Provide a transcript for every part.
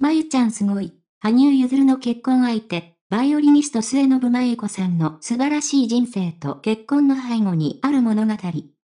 まゆちゃんすごい。羽生結弦の結婚相手、バイオリニスト末信真由子さんの素晴らしい人生と結婚の背後にある物語。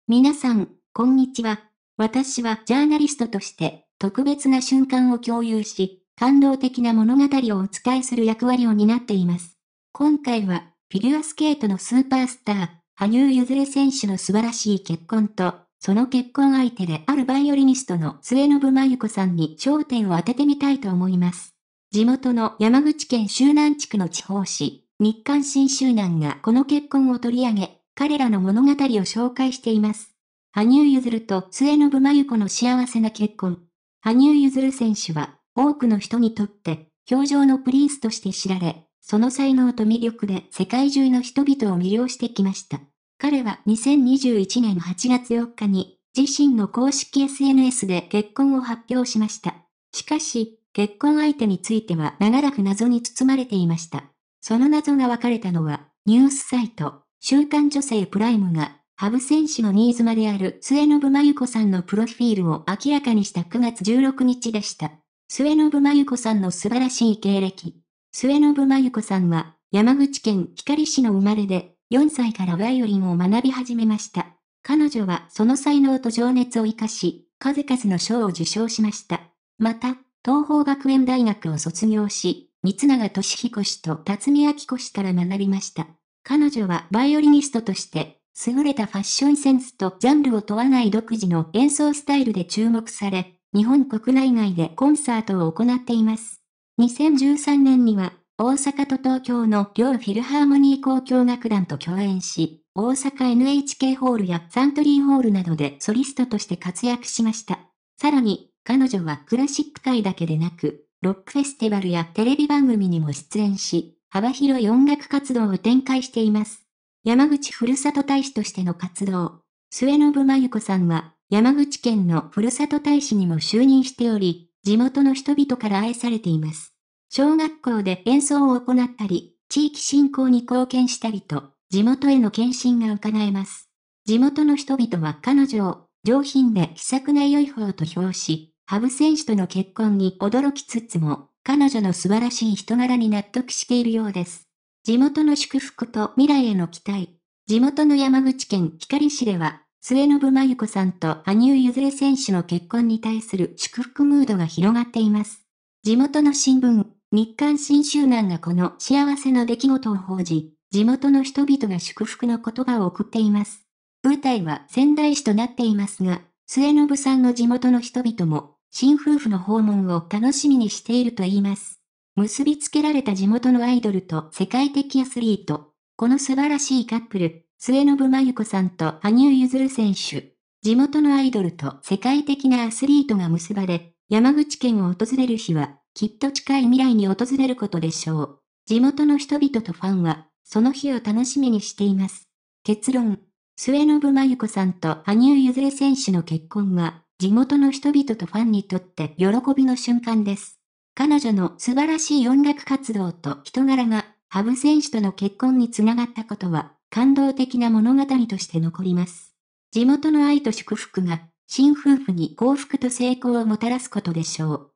皆さん、こんにちは。私はジャーナリストとして特別な瞬間を共有し、感動的な物語をお伝えする役割を担っています。今回は、フィギュアスケートのスーパースター、羽生結弦選手の素晴らしい結婚と、その結婚相手であるバイオリニストの末延真由子さんに焦点を当ててみたいと思います。地元の山口県周南地区の地方紙、日刊新周南がこの結婚を取り上げ、彼らの物語を紹介しています。羽生結弦と末延真由子の幸せな結婚。羽生結弦選手は、多くの人にとって、表情のプリンスとして知られ、その才能と魅力で世界中の人々を魅了してきました。彼は2021年8月4日に、自身の公式 SNS で結婚を発表しました。しかし、結婚相手については長らく謎に包まれていました。その謎が分かれたのは、ニュースサイト、週刊女性プライムが、羽生選手の新妻である末信真由子さんのプロフィールを明らかにした9月16日でした。末信真由子さんの素晴らしい経歴。末信真由子さんは、山口県光市の生まれで、4歳からバイオリンを学び始めました。彼女はその才能と情熱を活かし、数々の賞を受賞しました。また、東方学園大学を卒業し、三永俊彦氏と辰巳明子氏から学びました。彼女はバイオリニストとして、優れたファッションセンスとジャンルを問わない独自の演奏スタイルで注目され、日本国内外でコンサートを行っています。2013年には大阪と東京の両フィルハーモニー交響楽団と共演し、大阪 NHK ホールやサントリーホールなどでソリストとして活躍しました。さらに、彼女はクラシック界だけでなく、ロックフェスティバルやテレビ番組にも出演し、幅広い音楽活動を展開しています。山口ふるさと大使としての活動。末延真由子さんは、山口県のふるさと大使にも就任しており、地元の人々から愛されています。小学校で演奏を行ったり、地域振興に貢献したりと、地元への献身が伺えます。地元の人々は彼女を、上品で気さくな良い方と評し、羽生選手との結婚に驚きつつも、彼女の素晴らしい人柄に納得しているようです。地元の祝福と未来への期待。地元の山口県光市では、末延真由子さんと羽生結弦選手の結婚に対する祝福ムードが広がっています。地元の新聞、日刊新集団がこの幸せの出来事を報じ、地元の人々が祝福の言葉を送っています。舞台は仙台市となっていますが、末延さんの地元の人々も、新夫婦の訪問を楽しみにしていると言います。結びつけられた地元のアイドルと世界的アスリート。この素晴らしいカップル、末延真由子さんと羽生結弦選手。地元のアイドルと世界的なアスリートが結ばれ、山口県を訪れる日はきっと近い未来に訪れることでしょう。地元の人々とファンは、その日を楽しみにしています。結論。末信真由子さんと羽生結弦選手の結婚は、地元の人々とファンにとって喜びの瞬間です。彼女の素晴らしい音楽活動と人柄が、羽生選手との結婚につながったことは、感動的な物語として残ります。地元の愛と祝福が、新夫婦に幸福と成功をもたらすことでしょう。